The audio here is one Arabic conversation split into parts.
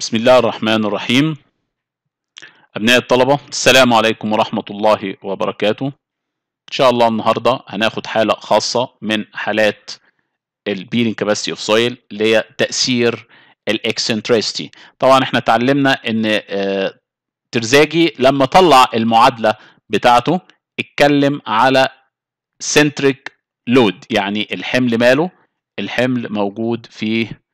بسم الله الرحمن الرحيم أبناء الطلبة السلام عليكم ورحمة الله وبركاته إن شاء الله النهاردة هناخد حالة خاصة من حالات البيرين كاباستي اوف سويل اللي هي تأثير الاكسنتريستي طبعا احنا اتعلمنا ان ترزاجي لما طلع المعادلة بتاعته اتكلم على سنتريك لود يعني الحمل ماله الحمل موجود فيه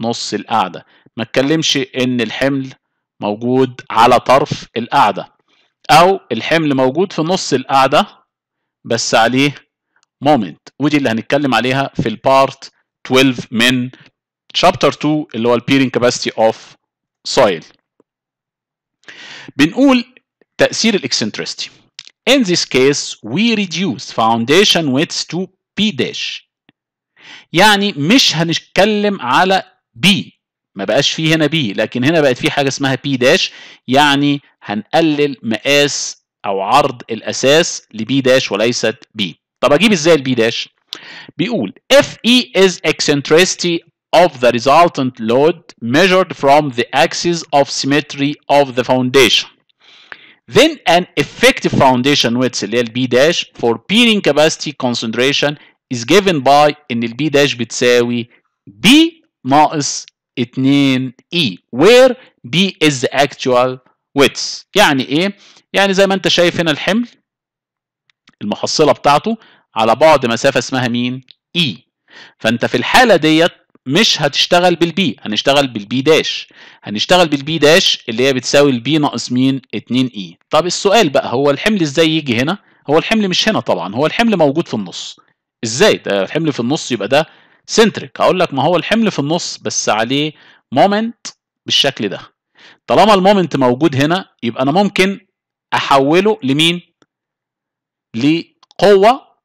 نص القاعدة ما اتكلمش ان الحمل موجود على طرف القاعدة او الحمل موجود في نص القاعدة بس عليه مومنت ودي اللي هنتكلم عليها في البارت 12 من شابتر 2 اللي هو البيرنج كاباسيتي اوف سويل بنقول تأثير الاكسنترستي In this case we reduce foundation width to p dash يعني مش هنتكلم على بي ما بقاش فيه هنا بي لكن هنا بقت فيه حاجه اسمها بي داش يعني هنقلل مقاس او عرض الاساس لبي داش وليست بي طب اجيب ازاي البي داش بيقول اف E is eccentricity of the resultant load measured from the axis of symmetry of the foundation. Then an effective foundation width اللي هي البي داش for peering capacity concentration is given by ان البي داش بتساوي بي ناقص 2 E where B is the actual width يعني ايه؟ يعني زي ما انت شايف هنا الحمل المحصلة بتاعته على بعد مسافة اسمها مين؟ E فانت في الحالة ديت مش هتشتغل بالبي هنشتغل بالبي داش هنشتغل بالبي داش اللي هي بتساوي البي ناقص مين 2 اي e. طب السؤال بقى هو الحمل ازاي يجي هنا هو الحمل مش هنا طبعا هو الحمل موجود في النص ازاي ده الحمل في النص يبقى ده سنتريك هقول لك ما هو الحمل في النص بس عليه مومنت بالشكل ده طالما المومنت موجود هنا يبقى انا ممكن احوله لمين لقوه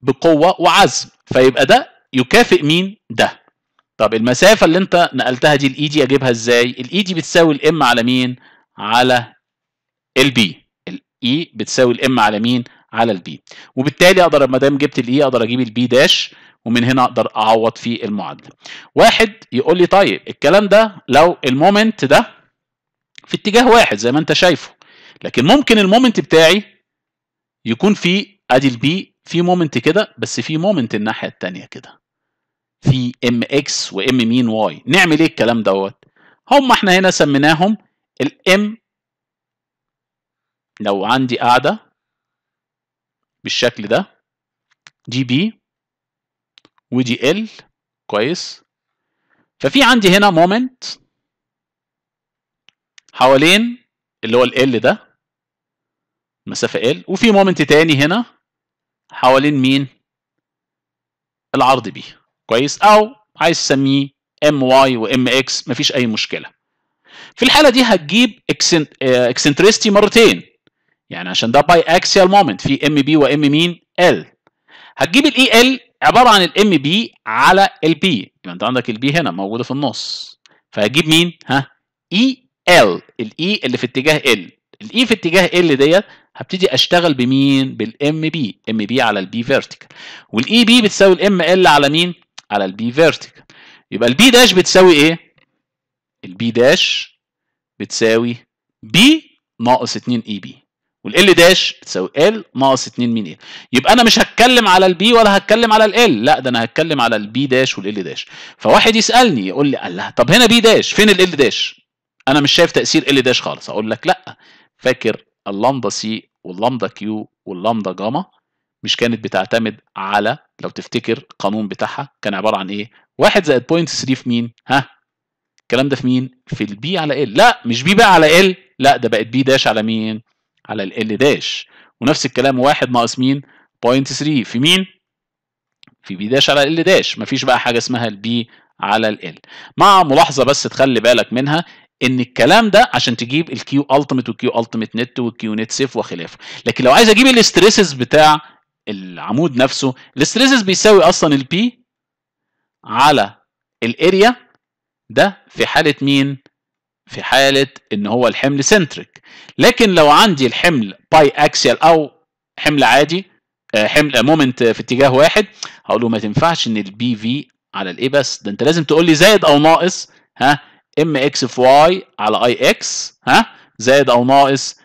بقوه وعزم فيبقى ده يكافئ مين ده طب المسافه اللي انت نقلتها دي الاي دي e اجيبها ازاي الاي دي e بتساوي الام على مين على البي الاي e بتساوي الام على مين على البي وبالتالي اقدر ما دام جبت الاي e اقدر اجيب البي داش ومن هنا اقدر اعوض في المعادله واحد يقول لي طيب الكلام ده لو المومنت ده في اتجاه واحد زي ما انت شايفه لكن ممكن المومنت بتاعي يكون في ادي البي في مومنت كده بس في مومنت الناحيه الثانيه كده في ام اكس وام مين واي نعمل ايه الكلام دوت هم احنا هنا سميناهم الام لو عندي قاعده بالشكل ده جي بي ودي ال كويس ففي عندي هنا مومنت حوالين اللي هو ال ال ده مسافه ال وفي مومنت تاني هنا حوالين مين العرض بي كويس او عايز تسميه ام واي وام اكس مفيش اي مشكله في الحاله دي هتجيب اكسنتريستي آه، مرتين يعني عشان ده باي اكسيال مومنت في ام بي وام مين ال هتجيب الاي ال عباره عن الام بي على البي يبقى انت عندك البي هنا موجوده في النص فهتجيب مين ها اي e ال الاي e اللي في اتجاه ال الاي e في اتجاه ال ديت هبتدي اشتغل بمين بالام بي ام بي على البي فيرتيكال والاي بي بتساوي الام ال على مين على البي فيرتيكال يبقى البي داش بتساوي ايه البي داش بتساوي بي ناقص 2 اي بي والال داش تساوي ال ناقص 2 مين ال يبقى انا مش هتكلم على البي ولا هتكلم على ال لا ده انا هتكلم على البي داش والال داش فواحد يسالني يقول لي الله طب هنا بي داش فين ال داش انا مش شايف تاثير إيه ال داش خالص اقول لك لا فاكر اللامدا سي واللامدا كيو واللامدا جاما مش كانت بتعتمد على لو تفتكر قانون بتاعها كان عباره عن ايه 1 زائد بوينت 3 في مين ها الكلام ده في مين في البي على ال لا مش بي بقى على ال لا ده بقت بي داش على مين على ال L داش ونفس الكلام واحد ناقص مين؟ بوينت 3 في مين؟ في بي داش على ال داش مفيش بقى حاجه اسمها البي على ال مع ملاحظه بس تخلي بالك منها ان الكلام ده عشان تجيب الكيو التيميت والكيو التيميت نت والكيو نت سيف وخلافه لكن لو عايز اجيب الاستريسز بتاع العمود نفسه الاستريسز بيساوي اصلا البي على الاريا ده في حاله مين في حالة ان هو الحمل سنتريك لكن لو عندي الحمل باي اكسيال او حمل عادي آه، حمل مومنت في اتجاه واحد هقول له ما تنفعش ان البي في على الايه بس ده انت لازم تقول لي زائد او ناقص ها ام اكس في واي على اي اكس ها زائد او ناقص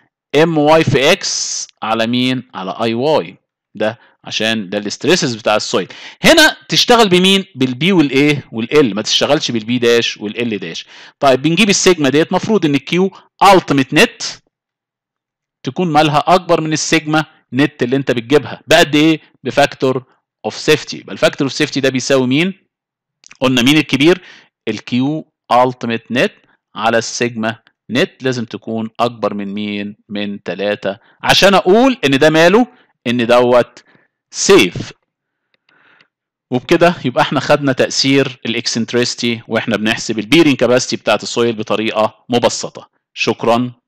ام واي في اكس على مين على اي واي ده عشان ده الاستريسز بتاع السويل هنا تشتغل بمين بالبي والايه والال ما تشتغلش بالبي داش والال داش طيب بنجيب السيجما ديت مفروض ان الكيو التيميت نت تكون مالها اكبر من السيجما نت اللي انت بتجيبها بقد ايه بفاكتور اوف سيفتي يبقى الفاكتور اوف سيفتي ده بيساوي مين قلنا مين الكبير الكيو التيميت نت على السيجما نت لازم تكون اكبر من مين من 3 عشان اقول ان ده ماله ان دوت سيف وبكده يبقى احنا خدنا تاثير الاكسنتريستي واحنا بنحسب البيرنج كاباسيتي بتاعه السويل بطريقه مبسطه شكرا